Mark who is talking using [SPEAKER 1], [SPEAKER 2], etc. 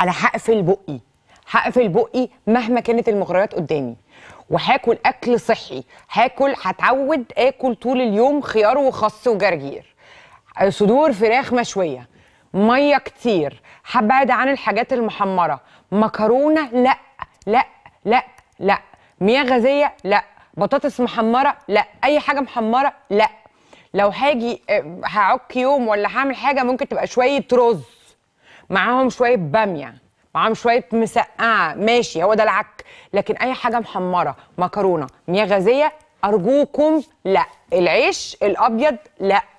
[SPEAKER 1] انا هقفل بقي هقفل بقي مهما كانت المغريات قدامي وهاكل اكل صحي هاكل هتعود اكل طول اليوم خيار وخص وجرجير صدور فراخ مشويه ميه كتير هبعد عن الحاجات المحمره مكرونه لا لا لا لا مياه غازيه لا بطاطس محمره لا اي حاجه محمره لا لو هاجي آه، هعك يوم ولا هعمل حاجه ممكن تبقى شويه رز معاهم شويه باميه معاهم شويه مسقعه ماشي هو ده العك لكن اي حاجه محمره مكرونه مياه غازيه ارجوكم لا العيش الابيض لا